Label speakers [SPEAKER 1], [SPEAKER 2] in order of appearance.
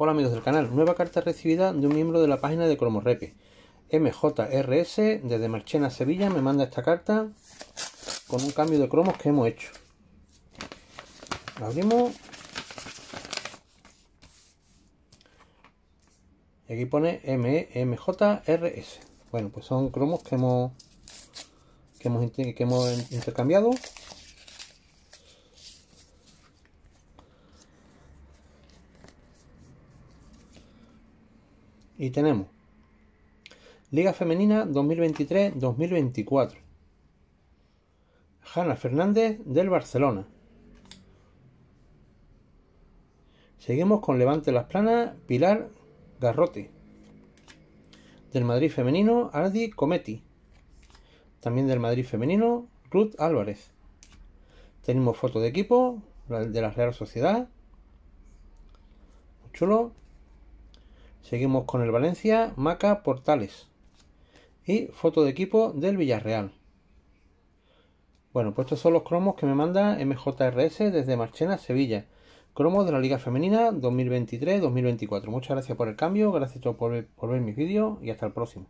[SPEAKER 1] Hola amigos del canal, nueva carta recibida de un miembro de la página de Cromorepe. MJRS desde Marchena, Sevilla, me manda esta carta con un cambio de cromos que hemos hecho. La abrimos. Y aquí pone MJRS. E bueno, pues son cromos que hemos, que hemos intercambiado. y tenemos Liga Femenina 2023-2024. Hanna Fernández del Barcelona. Seguimos con Levante Las Planas, Pilar Garrote. Del Madrid femenino, Ardi Cometi. También del Madrid femenino, Ruth Álvarez. Tenemos foto de equipo, de la Real Sociedad. chulo. Seguimos con el Valencia, Maca, Portales. Y foto de equipo del Villarreal. Bueno, pues estos son los cromos que me manda MJRS desde Marchena, Sevilla. Cromos de la Liga Femenina 2023-2024. Muchas gracias por el cambio, gracias por todos por ver mis vídeos y hasta el próximo.